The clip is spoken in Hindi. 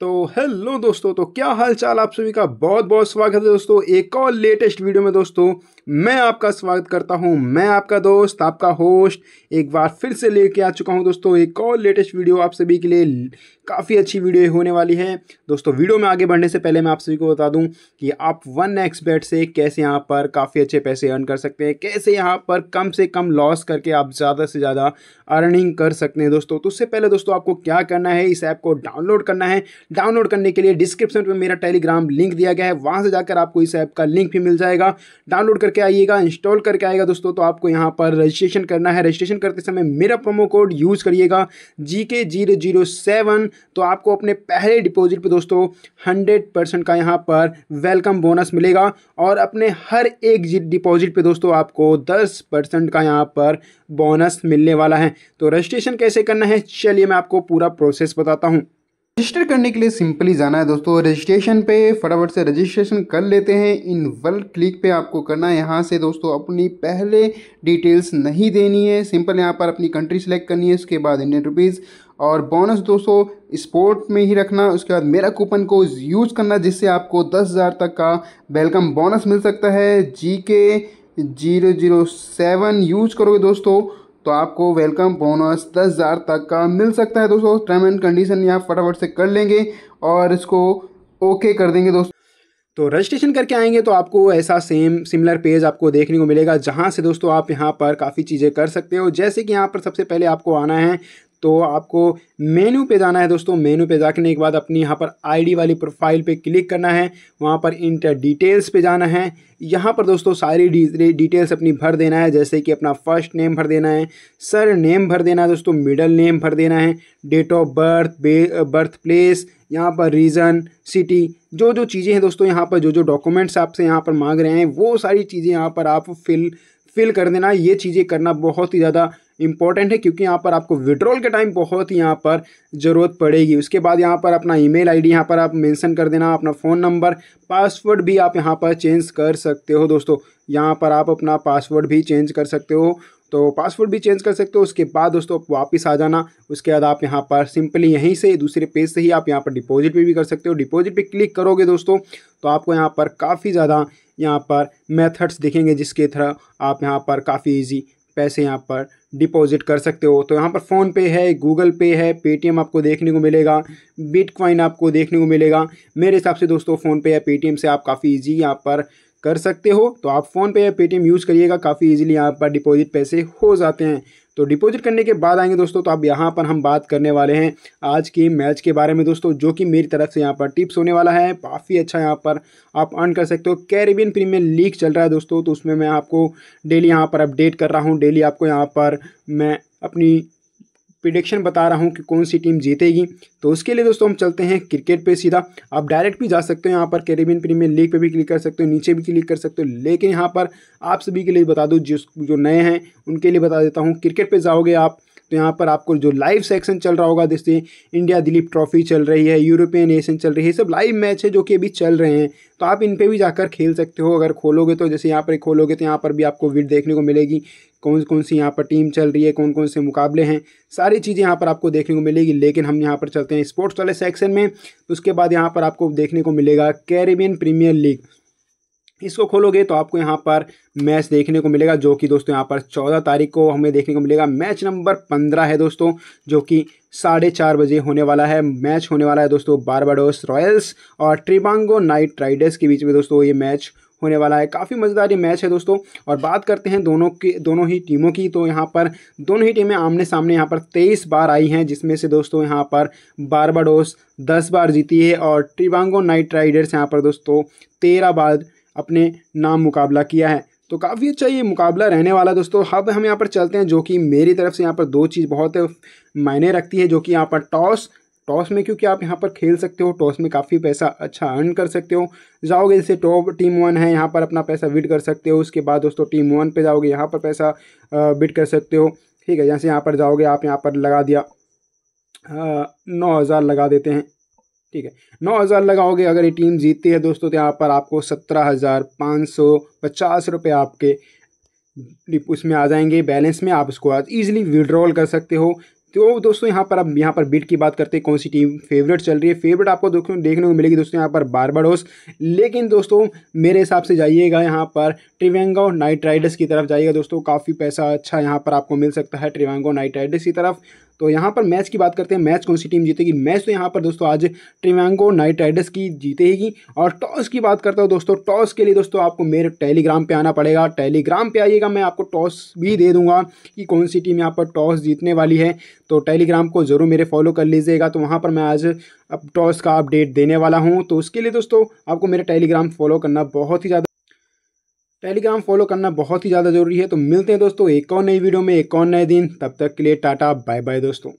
तो हेलो दोस्तों तो क्या हाल चाल आप सभी का बहुत बहुत स्वागत है दोस्तों एक और लेटेस्ट वीडियो में दोस्तों मैं आपका स्वागत करता हूं मैं आपका दोस्त आपका होस्ट एक बार फिर से लेके आ चुका हूं दोस्तों एक और लेटेस्ट वीडियो आप सभी के लिए काफ़ी अच्छी वीडियो होने वाली है दोस्तों वीडियो में आगे बढ़ने से पहले मैं आप सभी को बता दूँ कि आप वन एक्स से कैसे यहाँ पर काफ़ी अच्छे पैसे अर्न कर सकते हैं कैसे यहाँ पर कम से कम लॉस करके आप ज़्यादा से ज़्यादा अर्निंग कर सकते हैं दोस्तों तो उससे पहले दोस्तों आपको क्या करना है इस ऐप को डाउनलोड करना है डाउनलोड करने के लिए डिस्क्रिप्शन में मेरा टेलीग्राम लिंक दिया गया है वहाँ से जाकर आपको इस ऐप का लिंक भी मिल जाएगा डाउनलोड करके आइएगा इंस्टॉल करके आएगा दोस्तों तो आपको यहाँ पर रजिस्ट्रेशन करना है रजिस्ट्रेशन करते समय मेरा प्रोमो कोड यूज़ करिएगा जी के जीरो जीरो सेवन तो आपको अपने पहले डिपॉजिट पर दोस्तों हंड्रेड परसेंट का यहाँ पर वेलकम बोनस मिलेगा और अपने हर एक डिपॉजिट पे दोस्तों आपको दस परसेंट का यहाँ पर बोनस मिलने वाला है तो रजिस्ट्रेशन कैसे करना है चलिए मैं आपको पूरा प्रोसेस बताता हूँ रजिस्टर करने के लिए सिंपली जाना है दोस्तों रजिस्ट्रेशन पे फटाफट से रजिस्ट्रेशन कर लेते हैं इन वर्ल्ड क्लिक पे आपको करना है यहाँ से दोस्तों अपनी पहले डिटेल्स नहीं देनी है सिंपल यहाँ पर अपनी कंट्री सेलेक्ट करनी है उसके बाद इंडियन रुपीज़ और बोनस दोस्तों स्पोर्ट में ही रखना उसके बाद मेरा कूपन को यूज़ करना जिससे आपको दस हज़ार तक का वेलकम बोनस मिल सकता है जी के जीरो जीरो सेवन यूज करोगे दोस्तों तो आपको वेलकम बोनस दस हज़ार तक का मिल सकता है दोस्तों टर्म एंड कंडीशन यहाँ फटाफट से कर लेंगे और इसको ओके कर देंगे दोस्तों तो रजिस्ट्रेशन करके आएंगे तो आपको ऐसा सेम सिमिलर पेज आपको देखने को मिलेगा जहाँ से दोस्तों आप यहाँ पर काफ़ी चीज़ें कर सकते हो जैसे कि यहाँ पर सबसे पहले आपको आना है तो आपको मेनू पे जाना है दोस्तों मेनू पे जाने के बाद अपनी यहाँ पर आईडी वाली प्रोफाइल पे क्लिक करना है वहाँ पर इंटर डिटेल्स पे जाना है यहाँ पर दोस्तों सारी डिटेल्स अपनी भर देना है जैसे कि अपना फर्स्ट नेम भर देना है सर नेम भर देना है दोस्तों मिडल नेम भर देना है date of birth birth place यहाँ पर रीज़न सिटी जो जो चीज़ें हैं दोस्तों यहाँ पर जो जो डॉक्यूमेंट्स आपसे यहाँ पर मांग रहे हैं वो सारी चीज़ें यहाँ पर आप फिल फिल कर देना ये चीज़ें करना बहुत ही ज़्यादा इंपॉर्टेंट है क्योंकि यहाँ पर आपको विड्रॉल के टाइम बहुत ही यहाँ पर ज़रूरत पड़ेगी उसके बाद यहाँ पर अपना ईमेल आईडी यहाँ पर आप मेंशन कर देना अपना फ़ोन नंबर पासवर्ड भी आप यहाँ पर चेंज कर सकते हो दोस्तों यहाँ पर आप अपना पासवर्ड भी चेंज कर सकते हो तो पासवर्ड भी चेंज कर सकते हो उसके बाद दोस्तों आप वापस आ जाना उसके बाद आप यहाँ पर सिंपली यहीं से दूसरे पेज से ही आप यहाँ पर डिपॉजिट पे भी कर सकते हो डिपॉजिट पे क्लिक करोगे दोस्तों तो आपको यहाँ पर काफ़ी ज़्यादा यहाँ पर मेथड्स दिखेंगे जिसके थ्रू आप यहाँ पर काफ़ी ईजी पैसे यहाँ पर डिपॉजिट कर सकते हो तो यहाँ पर फ़ोनपे है गूगल पे है पेटीएम आपको देखने को मिलेगा बिटकॉइन आपको देखने को मिलेगा मेरे हिसाब से दोस्तों फ़ोनपे या पेटीएम से आप काफ़ी ईजी यहाँ पर कर सकते हो तो आप फ़ोनपे या पेटीएम यूज़ करिएगा काफ़ी इजीली यहाँ पर डिपॉजिट पैसे हो जाते हैं तो डिपॉजिट करने के बाद आएंगे दोस्तों तो अब यहाँ पर हम बात करने वाले हैं आज के मैच के बारे में दोस्तों जो कि मेरी तरफ से यहाँ पर टिप्स होने वाला है काफ़ी अच्छा यहाँ पर आप अर्न कर सकते हो कैरेबियन प्रीमियर लीग चल रहा है दोस्तों तो उसमें मैं आपको डेली यहाँ पर अपडेट कर रहा हूँ डेली आपको यहाँ पर मैं अपनी प्रिडिक्शन बता रहा हूँ कि कौन सी टीम जीतेगी तो उसके लिए दोस्तों हम चलते हैं क्रिकेट पे सीधा आप डायरेक्ट भी जा सकते हो यहाँ पर कैरेबियन प्रीमियर लीग पे भी क्लिक कर सकते हो नीचे भी क्लिक कर सकते हो लेकिन यहाँ पर आप सभी के लिए बता दूँ जिस जो नए हैं उनके लिए बता देता हूँ क्रिकेट पर जाओगे आप तो यहाँ पर आपको जो लाइव सेक्शन चल रहा होगा जैसे इंडिया दिलीप ट्रॉफी चल रही है यूरोपियन एशियन चल रही है सब लाइव मैच है जो कि अभी चल रहे हैं तो आप इन पर भी जाकर खेल सकते हो अगर खोलोगे तो जैसे यहाँ पर खोलोगे तो यहाँ पर भी आपको वीड देखने को मिलेगी कौन कौन सी यहाँ पर टीम चल रही है कौन कौन से मुकाबले हैं सारी चीज़ें यहाँ पर आपको देखने को मिलेगी लेकिन हम यहाँ पर चलते हैं स्पोर्ट्स वाले सेक्शन में उसके बाद यहाँ पर आपको देखने को मिलेगा कैरेबियन प्रीमियर लीग इसको खोलोगे तो आपको यहाँ पर मैच देखने को मिलेगा जो कि दोस्तों यहाँ पर चौदह तारीख को हमें देखने को मिलेगा मैच नंबर पंद्रह है दोस्तों जो कि साढ़े चार बजे होने वाला है मैच होने वाला है दोस्तों बारबाडोस रॉयल्स और ट्रिबांगो नाइट राइडर्स के बीच में दोस्तों ये मैच होने वाला है काफ़ी मज़ेदार ये मैच है दोस्तों और बात करते हैं दोनों की दोनों ही टीमों की तो यहाँ पर दोनों ही टीमें आमने सामने यहाँ पर तेईस बार आई हैं जिसमें से दोस्तों यहाँ पर बारबाडोस दस बार जीती है और ट्रिबांगो नाइट राइडर्स यहाँ पर दोस्तों तेरह बार अपने नाम मुकाबला किया है तो काफ़ी अच्छा ये मुकाबला रहने वाला दोस्तों अब हम यहाँ पर चलते हैं जो कि मेरी तरफ से यहाँ पर दो चीज़ बहुत मायने रखती है जो कि यहाँ पर टॉस टॉस में क्योंकि आप यहाँ पर खेल सकते हो टॉस में काफ़ी पैसा अच्छा अर्न कर सकते हो जाओगे जैसे टॉप टीम वन है यहाँ पर अपना पैसा विड कर सकते हो उसके बाद दोस्तों टीम वन पर जाओगे यहाँ पर पैसा विड कर सकते हो ठीक है जैसे यहाँ पर जाओगे आप यहाँ पर लगा दिया नौ हज़ार लगा देते हैं ठीक है नौ हज़ार लगाओगे अगर ये टीम जीतती है दोस्तों तो यहाँ पर आपको सत्रह हज़ार पाँच सौ पचास रुपये आपके उसमें आ जाएंगे बैलेंस में आप उसको ईजिली विड्रॉल कर सकते हो तो दोस्तों यहाँ पर अब यहाँ पर बीट की बात करते हैं कौन सी टीम फेवरेट चल रही है फेवरेट आपको दोस्तों देखने को मिलेगी दोस्तों यहाँ पर बारबाडोस लेकिन दोस्तों मेरे हिसाब से जाइएगा यहाँ पर ट्रिवेंगो नाइट राइडर्स की तरफ जाइएगा दोस्तों काफ़ी पैसा अच्छा यहाँ पर आपको मिल सकता है ट्रिवेंगो नाइट राइडर्स की तरफ तो यहाँ पर मैच की बात करते हैं मैच कौन सी टीम जीतेगी मैच तो यहाँ पर दोस्तों आज ट्रिवेंगो नाइट राइडर्स की जीतेगी और टॉस की बात करता हूँ दोस्तों टॉस के लिए दोस्तों आपको मेरे टेलीग्राम पर आना पड़ेगा टेलीग्राम पर आइएगा मैं आपको टॉस भी दे दूंगा कि कौन सी टीम यहाँ पर टॉस जीतने वाली है तो टेलीग्राम को ज़रूर मेरे फॉलो कर लीजिएगा तो वहाँ पर मैं आज अब टॉस का अपडेट देने वाला हूँ तो उसके लिए दोस्तों आपको मेरा टेलीग्राम फॉलो करना बहुत ही ज़्यादा टेलीग्राम फॉलो करना बहुत ही ज़्यादा ज़रूरी है तो मिलते हैं दोस्तों एक और नई वीडियो में एक और नए दिन तब तक के लिए टाटा बाय बाय दोस्तों